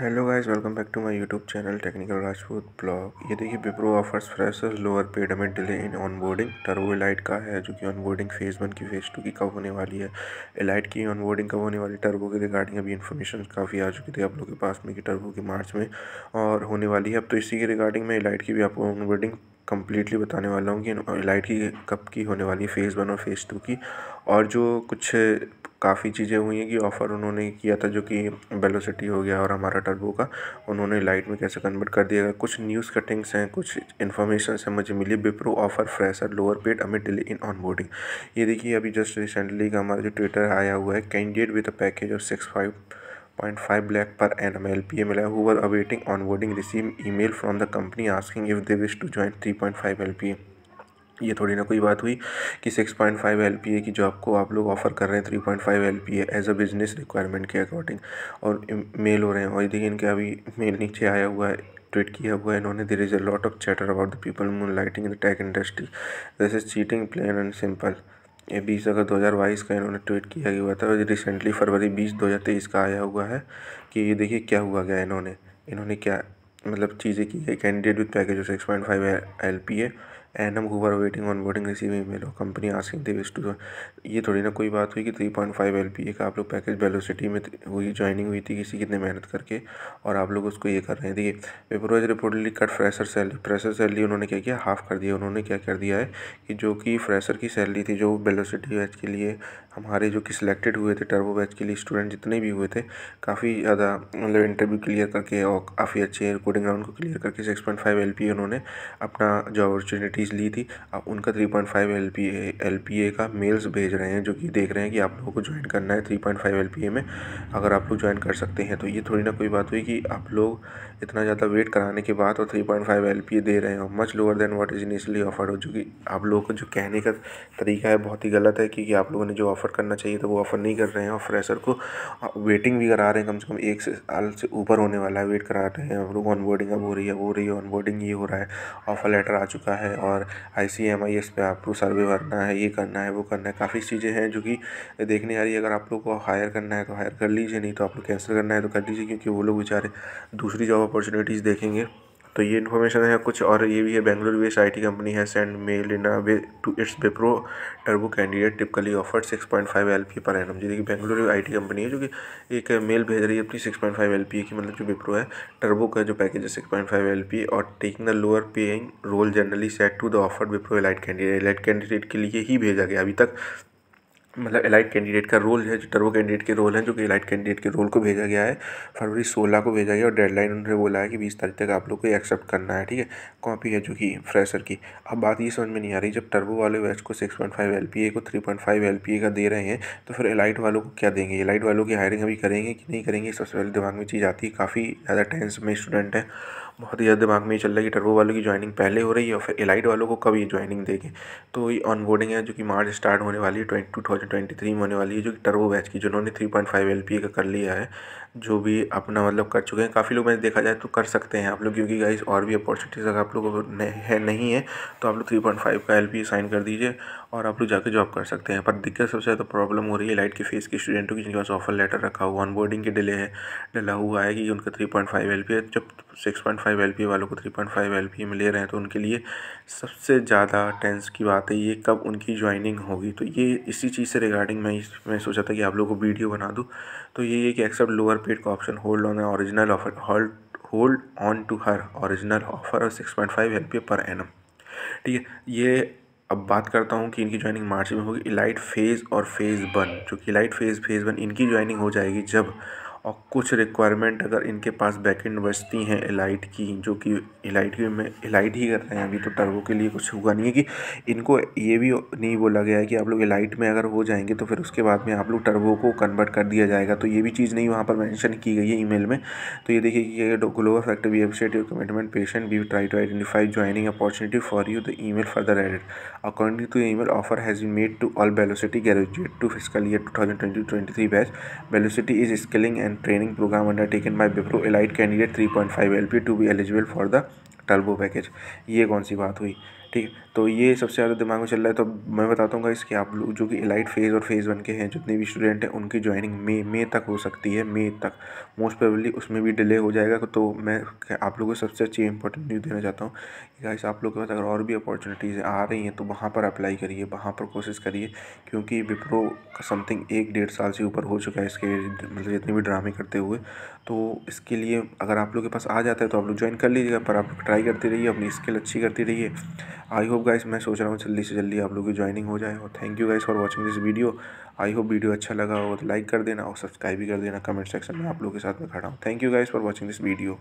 hello guys welcome back to my YouTube channel technical Rajput blog ये देखिए Wipro offers freshers lower paid amid delay in onboarding Turbo Elite का है जो कि onboarding phase one की phase two की कब होने वाली है इलाइट की ऑनबोर्डिंग कब होने वाली टर्बो के रिगार्डिंग अभी इन्फॉर्मेशन काफ़ी आ चुकी थी आप लोग के पास में कि टर्बो की मार्च में और होने वाली है अब तो इसी के रिगार्डिंग में इलाइट की भी आपको ऑनबोर्डिंग कम्प्लीटली बताने वाला हूँ कि लाइट की कब की होने वाली फ़ेज़ वन और फ़ेज़ टू की और जो कुछ काफ़ी चीज़ें हुई हैं कि ऑफ़र उन्होंने किया था जो कि बेलोसिटी हो गया और हमारा टर्बो का उन्होंने लाइट में कैसे कन्वर्ट कर दिया कुछ न्यूज़ कटिंग्स हैं कुछ इन्फॉर्मेशन है मुझे मिली Wipro offer fresher lower paid amid delay in onboarding ये देखिए अभी जस्ट रिसेंटली का हमारा जो ट्विटर आया हुआ है candidate with a package of six five point five black per M L P M L हुर awaiting boarding receive mail from the company asking if they wish to join three point five L P A ये थोड़ी ना कोई बात हुई कि six point five L P A की job को आप लोग ऑफ़र कर रहे हैं three point five L P as a business requirement के अकॉर्डिंग और मेल हो रहे हैं और देखिए इनके अभी मेल नीचे आया हुआ है ट्वीट किया हुआ है इन्होंने there is a lot of chatter about the people moonlighting in the tech industry this is cheating plain and simple ये बीस अगस्त दो हज़ार बाईस का इन्होंने ट्वीट किया हुआ था रिसेंटली फरवरी बीस दो हज़ार तेईस का आया हुआ है कि ये देखिए क्या हुआ गया इन्होंने इन्होंने क्या मतलब चीज़ें की है candidate with package six point five L P A एनम हुवर waiting onboarding receive email और company asking they wish to ये थोड़ी ना कोई बात हुई कि three point five L P का आप लोग पैकेज वेलोसिटी में हुई ज्वाइनिंग हुई थी किसी कितने मेहनत करके और आप लोग उसको ये कर रहे हैं देखिए पेपरवाइज वाइज reportedly cut fresher salary fresher salary उन्होंने क्या किया हाफ कर दिया उन्होंने क्या कर दिया है कि जो कि फ्रेशर की सैलरी थी जो वेलोसिटी एच के लिए हमारे जो कि सिलेक्टेड हुए थे टर्बो बैच के लिए स्टूडेंट जितने भी हुए थे काफ़ी ज़्यादा मतलब इंटरव्यू क्लियर करके और काफ़ी अच्छे कोडिंग राउंड को क्लियर करके six point five L P उन्होंने अपना जो अपॉर्चुनिटीज़ ली थी अब उनका three point five L P L P A का मेल्स भेज रहे हैं जो कि देख रहे हैं कि आप लोगों को ज्वाइन करना है three point five L P A में अगर आप लोग ज्वाइन कर सकते हैं तो ये थोड़ी ना कोई बात हुई कि आप लोग इतना ज़्यादा वेट कराने के बाद और three point five L P A दे रहे हो much lower than what is initially offer हो जो कि आप लोगों को जो कहने का तरीका है बहुत ही गलत है क्योंकि कि आप लोगों ने जो ऑफर ऑफ़र करना चाहिए तो वो ऑफ़र नहीं कर रहे हैं और फ्रेशर को वेटिंग भी करा रहे हैं कम से कम एक साल से ऊपर होने वाला है वेट करा रहे हैं हम लोग ऑनबोर्डिंग अब हो रही है वो रही है ऑनबोर्डिंग ये हो रहा है ऑफ़र लेटर आ चुका है और आई सी एम आई एस पे आपको सर्वे भरना है ये करना है वो करना है काफ़ी चीज़ें हैं जो कि देखने आ रही है अगर आप लोग को हायर करना है तो हायर कर लीजिए नहीं तो आप लोग कैंसिल करना है तो कर लीजिए क्योंकि वो लोग बेचारे दूसरी जॉब अपॉर्चुनिटीज़ देखेंगे तो ये इन्फॉर्मेशन है कुछ और ये भी है बेंगलुरु बेस्ड आईटी कंपनी है send mail in away to its Wipro Turbo candidate typically offer 6.5 L P पर एनम जी देखिए बेंगलुरु आईटी कंपनी है जो कि एक मेल भेज रही है अपनी 6.5 एलपी की मतलब जो बेप्रो है टर्बो का जो पैकेज है एल एलपी और taking the lower paying role generally set to the offer Wipro elite candidate elite candidate के लिए ही भेजा गया अभी तक मतलब एलाइट कैंडिडेट का रोल है जो टर्बो कैंडिडेट के रोल है जो कि एलाइट कैंडिडेट के रोल को भेजा गया है फरवरी सोलह को भेजा गया और डेडलाइन उन्होंने बोला है कि बीस तारीख तक आप लोग को एक्सेप्ट करना है ठीक है कॉपी है जो कि फ्रेशर की अब बात ये समझ में नहीं आ रही जब टर्बो वाले बैच को six point five L P A को three point five L P A का दे रहे हैं तो फिर एलाइट वालों को क्या देंगे एलाइट वालों की हायरिंग अभी करेंगे कि नहीं करेंगे सबसे पहले दिमाग में चीज़ आती है काफ़ी ज़्यादा टेंस में स्टूडेंट हैं बहुत ही ज़्यादा दिमाग में ये चल रहा है कि टर्बो वालों की ज्वाइनिंग पहले हो रही है और फिर एलाइट वालों को कब ये ज्वाइनिंग देगी तो ये ऑनबोर्डिंग है जो कि मार्च स्टार्ट होने वाली है twenty two thousand twenty three में होने वाली है जो कि टर्बो बैच की जिन्होंने three point five L P का कर लिया है जो भी अपना मतलब कर चुके हैं काफ़ी लोग मैंने देखा जाए तो कर सकते हैं आप लोग क्योंकि गाइस और भी अपॉर्चुनिटीज़ अगर आप लोगों को है नहीं है तो आप लोग थ्री पॉइंट फाइव का एल पी साइन कर दीजिए और आप लोग जाके जॉब कर सकते हैं पर दिक्कत सबसे ज़्यादा प्रॉब्लम हो रही है लाइट की फीस की स्टूडेंटों की जिनके पास ऑफर लेटर रखा हुआ ऑनबोर्डिंग के डिले है डला हुआ है कि उनका three point five L P है जब six point five L P वालों को three point five L P में ले रहे हैं तो उनके लिए सबसे ज़्यादा टेंस की बात है ये कब उनकी ज्वाइनिंग होगी तो ये इसी चीज़ से रिगार्डिंग मैं मैं सोचा था कि आप लोगों को वीडियो बना दूँ तो ये है कि एक्सेप्ट लोअर और पेड का option hold on original offer hold hold on to her original offer और सिक्स पॉइंट फाइव एल पर एन ठीक है ये अब बात करता हूँ कि इनकी ज्वाइनिंग मार्च में होगी इलाइट फेज़ और फेज़ वन जो कि इलाइट फेज़ फेज़ वन इनकी ज्वाइनिंग हो जाएगी जब और कुछ रिक्वायरमेंट अगर इनके पास बैकेंड बचती हैं एलाइट की जो कि एलाइट की में एलाइट ही कर रहे हैं अभी तो टर्बो के लिए कुछ हुआ नहीं है कि इनको ये भी नहीं बोला गया है कि आप लोग एलाइट में अगर हो जाएंगे तो फिर उसके बाद में आप लोग टर्बो को कन्वर्ट कर दिया जाएगा तो ये भी चीज़ नहीं वहाँ पर मैंशन की गई है ई में तो ये देखिए कि global factor we your commitment patient we try to identify joining opportunity for you the email further added according to email offer has be made to all velocity graduate to physical year two thousand twenty twenty three batch velocity is skilling and training programme undertaken by Wipro elite candidate three point five L P to be eligible for the turbo package ये कौन सी बात हुई ठीक है तो ये सबसे ज़्यादा दिमाग में चल रहा है तो मैं बताता हूँ इसके आप लोग जो कि इलाइट फेज़ और फेज़ वन के हैं जितने भी स्टूडेंट हैं उनकी ज्वाइनिंग मे मे तक हो सकती है मे तक मोस्ट प्रोबेबली उसमें भी डिले हो जाएगा तो मैं आप लोगों को सबसे अच्छी इंपॉर्टेंट न्यूज़ देना चाहता हूँ गाइस आप लोग के पास अगर और भी अपॉर्चुनिटीज़ आ रही हैं तो वहाँ पर अप्लाई करिए वहाँ पर कोशिश करिए क्योंकि विप्रो का समथिंग एक डेढ़ साल से ऊपर हो चुका है इसके मतलब जितने भी ड्रामे करते हुए तो इसके लिए अगर आप लोग के पास आ जाता है तो आप लोग ज्वाइन कर लीजिएगा पर आप ट्राई करती रहिए अपनी स्किल अच्छी करती रहिए आई होप गाइस मैं सोच रहा हूँ जल्दी से जल्दी आप लोग की ज्वाइनिंग हो जाए और thank you guys for watching this video I hope video अच्छा लगा हो तो लाइक कर देना और सब्सक्राइब भी कर देना कमेंट सेक्शन में आप लोगों के साथ में खड़ा हूँ thank you guys for watching this video